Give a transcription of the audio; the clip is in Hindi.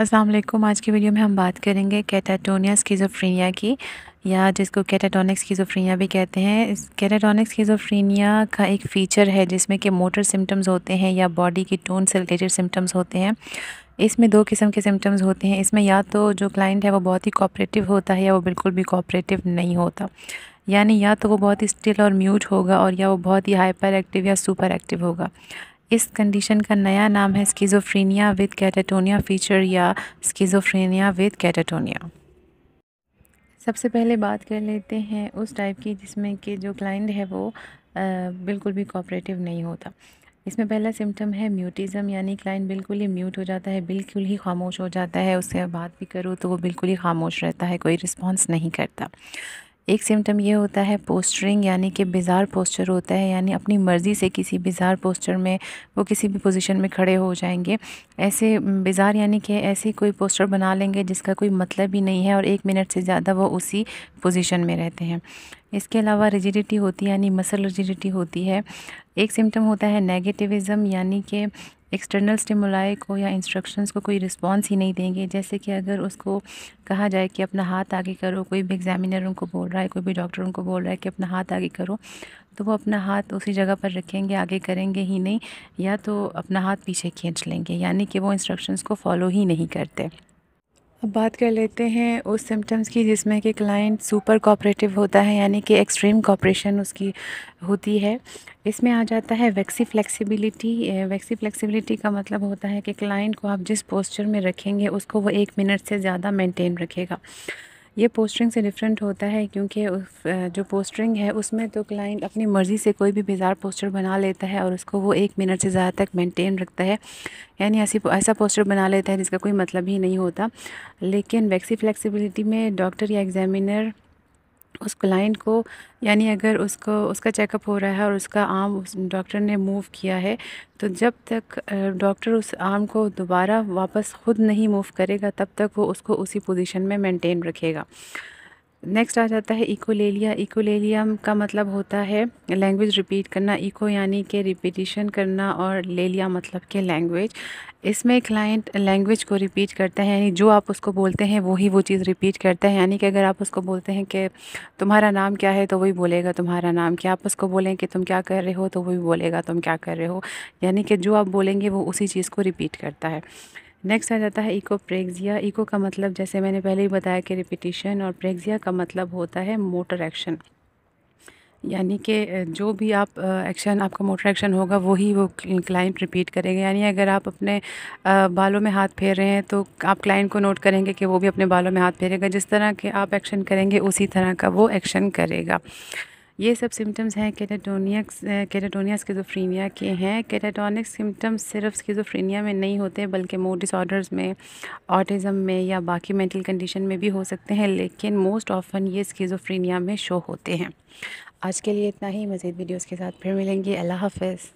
असलम आज की वीडियो में हम बात करेंगे कैटाटोनिया स्किजोफ्रेनिया की या जिसको कैटाटोनिक स्किजोफ्रेनिया भी कहते हैं कैटाटोनिक स्किजोफ्रेनिया का एक फ़ीचर है जिसमें कि मोटर सिम्टम्स होते हैं या बॉडी की टोन से रिलेटेड सिम्टम्स होते हैं इसमें दो किस्म के सिम्टम्स होते हैं इसमें या तो जो क्लाइंट है वो बहुत ही कॉपरेटिव होता है या वो बिल्कुल भी कॉपरेटिव नहीं होता यानी या तो वो बहुत ही स्टिल और म्यूट होगा और या वो बहुत ही हाइपर एक्टिव या सुपर एक्टिव होगा इस कंडीशन का नया नाम है स्कीजोफ्रीनिया विद कैटाटोनिया फीचर या स्कीज़ोफ्रीनिया विद कैटाटोनिया सबसे पहले बात कर लेते हैं उस टाइप की जिसमें कि जो क्लाइंट है वो आ, बिल्कुल भी कोऑपरेटिव नहीं होता इसमें पहला सिम्टम है म्यूटिज़म यानी क्लाइंट बिल्कुल ही म्यूट हो जाता है बिल्कुल ही खामोश हो जाता है उससे बात भी करूँ तो वो बिल्कुल ही खामोश रहता है कोई रिस्पॉन्स नहीं करता एक सिम्टम ये होता है पोस्टरिंग यानी कि बिज़ार पोस्चर होता है यानी अपनी मर्ज़ी से किसी बिज़ार पोस्चर में वो किसी भी पोजीशन में खड़े हो जाएंगे ऐसे बिज़ार यानी कि ऐसे कोई पोस्टर बना लेंगे जिसका कोई मतलब ही नहीं है और एक मिनट से ज़्यादा वो उसी पोजीशन में रहते हैं इसके अलावा रिजिडिटी होती है यानी मसल रिजिडिटी होती है एक सिम्टम होता है नेगेटिविज़म यानी कि एक्सटर्नल स्टिमुलाई को या इंस्ट्रक्शंस को कोई रिस्पांस ही नहीं देंगे जैसे कि अगर उसको कहा जाए कि अपना हाथ आगे करो कोई भी एग्जामिनर उनको बोल रहा है कोई भी डॉक्टर उनको बोल रहा है कि अपना हाथ आगे करो तो वो अपना हाथ उसी जगह पर रखेंगे आगे करेंगे ही नहीं या तो अपना हाथ पीछे खींच लेंगे यानी कि वो इंस्ट्रक्शंस को फॉलो ही नहीं करते अब बात कर लेते हैं उस सिम्टम्स की जिसमें कि क्लाइंट सुपर कॉपरेटिव होता है यानी कि एक्सट्रीम कॉपरेशन उसकी होती है इसमें आ जाता है वैक्सी फ्लेक्सिबिलिटी वैक्सी फ्लेक्सिबिलिटी का मतलब होता है कि क्लाइंट को आप जिस पोस्चर में रखेंगे उसको वो एक मिनट से ज़्यादा मेंटेन रखेगा ये पोस्टरिंग से डिफरेंट होता है क्योंकि जो पोस्टरिंग है उसमें तो क्लाइंट अपनी मर्ज़ी से कोई भी बेजार पोस्टर बना लेता है और उसको वो एक मिनट से ज़्यादा तक मेंटेन रखता है यानी ऐसी ऐसा पोस्टर बना लेता है जिसका कोई मतलब ही नहीं होता लेकिन वैक्सी फ्लेक्सिबिलिटी में डॉक्टर या एग्जामिनर उस क्लाइंट को यानी अगर उसको उसका चेकअप हो रहा है और उसका आर्म उस डॉक्टर ने मूव किया है तो जब तक डॉक्टर उस आर्म को दोबारा वापस ख़ुद नहीं मूव करेगा तब तक वो उसको उसी पोजीशन में मेंटेन रखेगा नेक्स्ट आ जाता है इकोलेलिया इकोलेलियम का मतलब होता है लैंग्वेज रिपीट करना इको यानी कि रिपीटिशन करना और लेलिया मतलब के लैंग्वेज इसमें क्लाइंट लैंग्वेज को रिपीट करता है यानी जो आप उसको बोलते हैं वही वो, वो चीज़ रिपीट करता है यानी कि अगर आप उसको बोलते हैं कि तुम्हारा नाम क्या है तो वही बोलेगा तुम्हारा नाम क्या आप उसको बोलें कि तुम क्या कर रहे हो तो वही बोलेगा तुम क्या कर रहे हो यानी कि जो आप बोलेंगे वो उसी चीज़ को रिपीट करता है नेक्स्ट आ जाता है इको प्रेग्जिया इको का मतलब जैसे मैंने पहले ही बताया कि रिपीटिशन और प्रेग्जिया का मतलब होता है मोटर एक्शन यानी कि जो भी आप एक्शन आपका मोटर एक्शन होगा वही वो, वो क्लाइंट रिपीट करेंगे यानी अगर आप अपने बालों में हाथ फेर रहे हैं तो आप क्लाइंट को नोट करेंगे कि वो भी अपने बालों में हाथ फेरेगा जिस तरह के आप एक्शन करेंगे उसी तरह का वो एक्शन करेगा ये सब सिम्टम्स हैं केटाटोनियक्स कैटाटोनिया स्किज़ोफ्रीनिया के हैं कैटाटोनिक सिम्टम्स सिर्फ स्किज़ोफ्रीनिया में नहीं होते बल्कि मोड डिसऑर्डर्स में ऑटिज़म में या बाकी मेंटल कंडीशन में भी हो सकते हैं लेकिन मोस्ट ऑफ़न ये स्किज़ोफ्रीनिया में शो होते हैं आज के लिए इतना ही मज़ीद वीडियोज़ के साथ फिर मिलेंगे अल्लाह हाफिज़